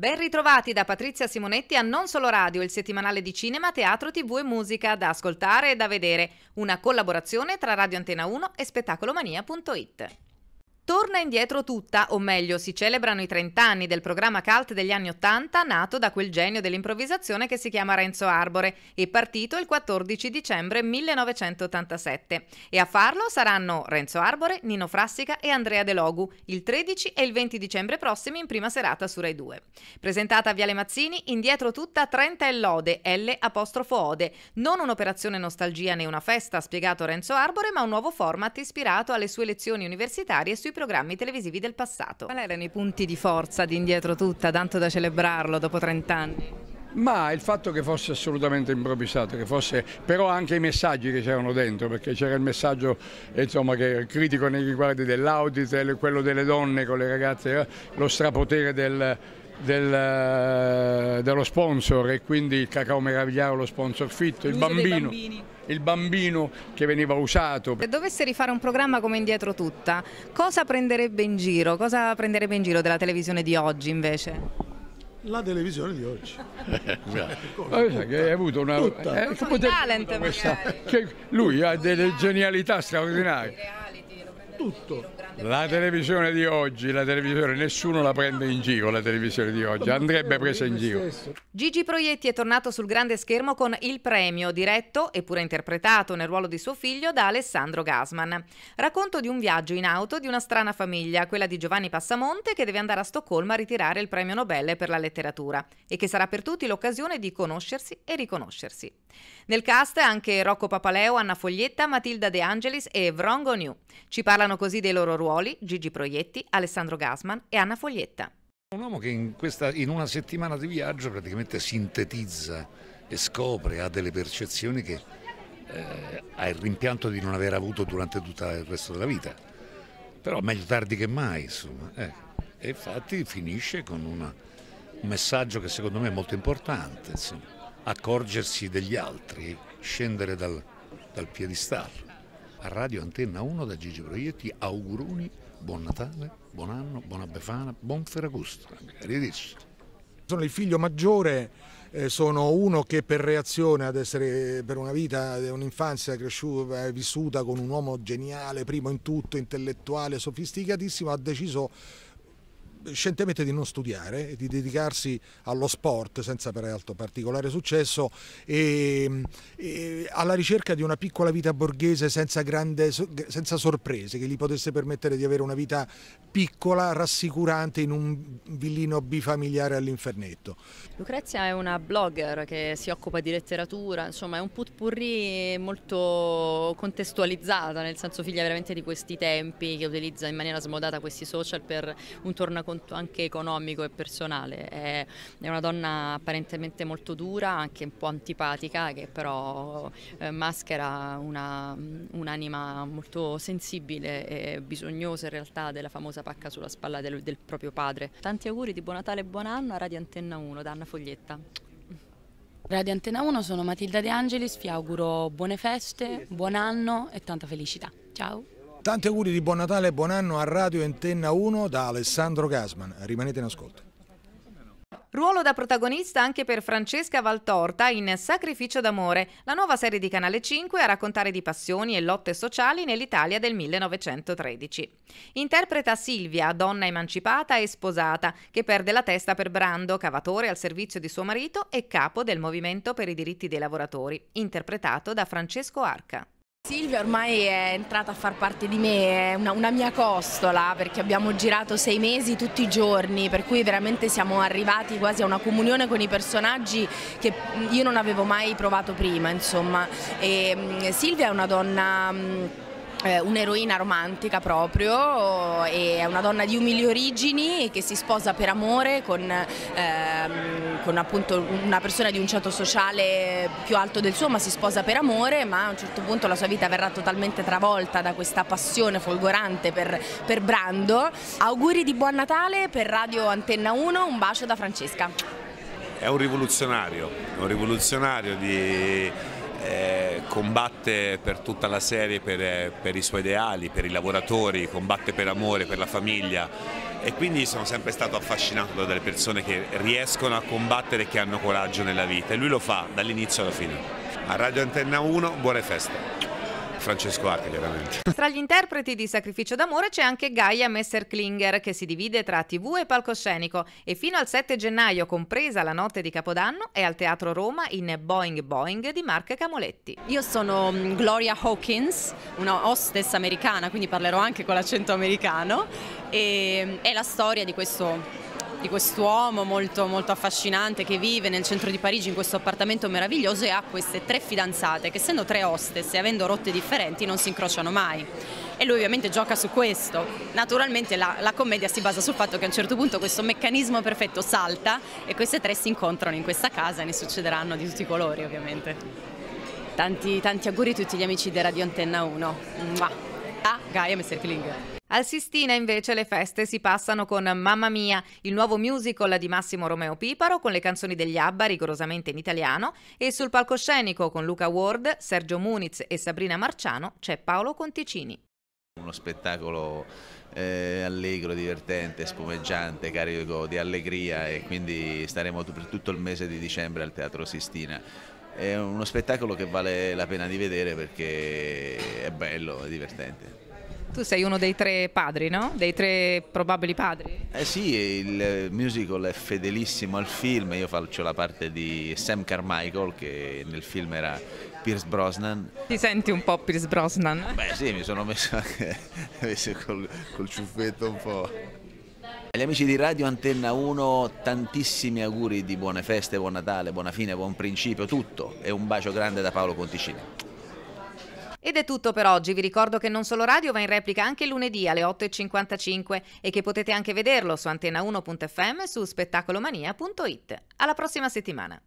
Ben ritrovati da Patrizia Simonetti a Non Solo Radio, il settimanale di cinema, teatro, tv e musica da ascoltare e da vedere. Una collaborazione tra Radio Antena 1 e spettacolomania.it. Torna indietro tutta, o meglio, si celebrano i 30 anni del programma cult degli anni 80 nato da quel genio dell'improvvisazione che si chiama Renzo Arbore e partito il 14 dicembre 1987. E a farlo saranno Renzo Arbore, Nino Frassica e Andrea De Logu il 13 e il 20 dicembre prossimi in prima serata su Rai 2. Presentata a Viale Mazzini, indietro tutta 30 e lode, L apostrofo ode. Non un'operazione nostalgia né una festa, ha spiegato Renzo Arbore, ma un nuovo format ispirato alle sue lezioni universitarie sui programmi televisivi del passato. Quali erano i punti di forza di Indietro Tutta, tanto da celebrarlo dopo 30 anni? Ma il fatto che fosse assolutamente improvvisato, che fosse però anche i messaggi che c'erano dentro, perché c'era il messaggio insomma, che critico nei riguardi dell'Auditel, quello delle donne con le ragazze, lo strapotere del, del, dello sponsor e quindi il cacao meravigliaro, lo sponsor fitto, il bambino il bambino che veniva usato. Se dovesse rifare un programma come Indietro Tutta, cosa prenderebbe in giro? Cosa prenderebbe in giro della televisione di oggi invece? la televisione di oggi. Eh, che hai avuto una tutta. Eh, un talent questa, lui ha delle genialità straordinarie. Tutto. La televisione di oggi, la televisione, nessuno la prende in giro la televisione di oggi, andrebbe presa in giro. Gigi Proietti è tornato sul grande schermo con Il Premio, diretto e pure interpretato nel ruolo di suo figlio da Alessandro Gasman. Racconto di un viaggio in auto di una strana famiglia, quella di Giovanni Passamonte che deve andare a Stoccolma a ritirare il Premio Nobel per la letteratura e che sarà per tutti l'occasione di conoscersi e riconoscersi. Nel cast anche Rocco Papaleo, Anna Foglietta, Matilda De Angelis e Vrongo New. Ci parlano così dei loro ruoli Ruoli, Gigi Proietti, Alessandro Gasman e Anna Foglietta. Un uomo che in, questa, in una settimana di viaggio praticamente sintetizza e scopre, ha delle percezioni che eh, ha il rimpianto di non aver avuto durante tutto il resto della vita. Però meglio tardi che mai, insomma. Eh. E infatti finisce con una, un messaggio che secondo me è molto importante, insomma. accorgersi degli altri, scendere dal, dal piedistallo a Radio Antenna 1 da Gigi Proietti auguroni, buon Natale, buon anno, buona Befana, buon Ferragosto. Arrivederci. Sono il figlio maggiore, eh, sono uno che per reazione ad essere per una vita, un'infanzia cresciuta, eh, vissuta con un uomo geniale, primo in tutto, intellettuale, sofisticatissimo, ha deciso scientemente di non studiare, di dedicarsi allo sport senza peraltro particolare successo e, e, alla ricerca di una piccola vita borghese senza, grande, senza sorprese che gli potesse permettere di avere una vita piccola, rassicurante in un villino bifamiliare all'infernetto. Lucrezia è una blogger che si occupa di letteratura, insomma è un putpurri molto contestualizzata, nel senso figlia veramente di questi tempi che utilizza in maniera smodata questi social per un tornaconto racconto anche economico e personale. È, una donna apparentemente molto dura, anche un po' antipatica, che però eh, maschera una, un'anima molto sensibile e bisognosa in realtà della famosa pacca sulla spalla del, del proprio padre. Tanti auguri di buon Natale e buon anno a Radio Antenna 1 da Anna Foglietta. Radio Antena 1, sono Matilda De Angelis, vi auguro buone feste, buon anno e tanta felicità. Ciao! Tanti auguri di buon Natale e buon anno a Radio Antenna 1 da Alessandro Gasman. Rimanete in ascolto. Ruolo da protagonista anche per Francesca Valtorta in Sacrificio d'amore, la nuova serie di Canale 5 a raccontare di passioni e lotte sociali nell'Italia del 1913. Interpreta Silvia, donna emancipata e sposata, che perde la testa per Brando, cavatore al servizio di suo marito e capo del Movimento per i diritti dei lavoratori, interpretato da Francesco Arca. Silvia ormai è entrata a far parte di me, è una, una, mia costola perché abbiamo girato sei mesi tutti i giorni, per cui veramente siamo arrivati quasi a una comunione con i personaggi che io non avevo mai provato prima, insomma. E, mm, Silvia è una donna mm, eh, un'eroina romantica proprio, è una donna di umili origini che si sposa per amore con, ehm, con una persona di un certo sociale più alto del suo, ma si sposa per amore, ma a un certo punto la sua vita verrà totalmente travolta da questa passione folgorante per, per Brando. Auguri di buon Natale per Radio Antenna 1, un bacio da Francesca. È un rivoluzionario, un rivoluzionario di eh, combatte per tutta la serie per, per, i suoi ideali, per i lavoratori, combatte per amore, per la famiglia e quindi sono sempre stato affascinato dalle persone che riescono a combattere e che hanno coraggio nella vita e lui lo fa dall'inizio alla fine. A Radio Antenna 1 buone feste! Francesco H, chiaramente. Tra gli interpreti di Sacrificio d'amore c'è anche Gaia Messerklinger che si divide tra TV e palcoscenico e fino al 7 gennaio, compresa la notte di Capodanno, è al Teatro Roma in Boeing Boeing di Mark Camoletti. Io sono mm, Gloria Hawkins, una hostess americana, quindi parlerò anche con l'accento americano e mm, è la storia di questo di quest'uomo molto, molto affascinante che vive nel centro di Parigi in questo appartamento meraviglioso e ha queste tre fidanzate che essendo tre hostess e avendo rotte differenti non si incrociano mai e lui ovviamente gioca su questo. Naturalmente la, la, commedia si basa sul fatto che a un certo punto questo meccanismo perfetto salta e queste tre si incontrano in questa casa e ne succederanno di tutti i colori ovviamente. Tanti, tanti auguri a tutti gli amici di Radio Antenna 1. Mua. A ah, Gaia Messerkling. Al Sistina invece le feste si passano con Mamma Mia, il nuovo musical di Massimo Romeo Piparo con le canzoni degli Abba rigorosamente in italiano e sul palcoscenico con Luca Ward, Sergio Muniz e Sabrina Marciano c'è Paolo Conticini. Uno spettacolo eh, allegro, divertente, spumeggiante, carico di allegria e quindi staremo per tutto il mese di dicembre al Teatro Sistina. È uno spettacolo che vale la pena di vedere perché è bello, è divertente. Tu sei uno dei tre padri, no? Dei tre probabili padri? Eh sì, il musical è fedelissimo al film, io faccio la parte di Sam Carmichael che nel film era Pierce Brosnan. Ti senti un po' Pierce Brosnan? Beh sì, mi sono messo anche col, col ciuffetto un po'. Agli amici di Radio Antenna 1 tantissimi auguri di buone feste, buon Natale, buona fine, buon principio, tutto e un bacio grande da Paolo Conticini. Ed è tutto per oggi, vi ricordo che Non Solo Radio va in replica anche lunedì alle 8.55 e che potete anche vederlo su antena1.fm e su spettacolomania.it. Alla prossima settimana!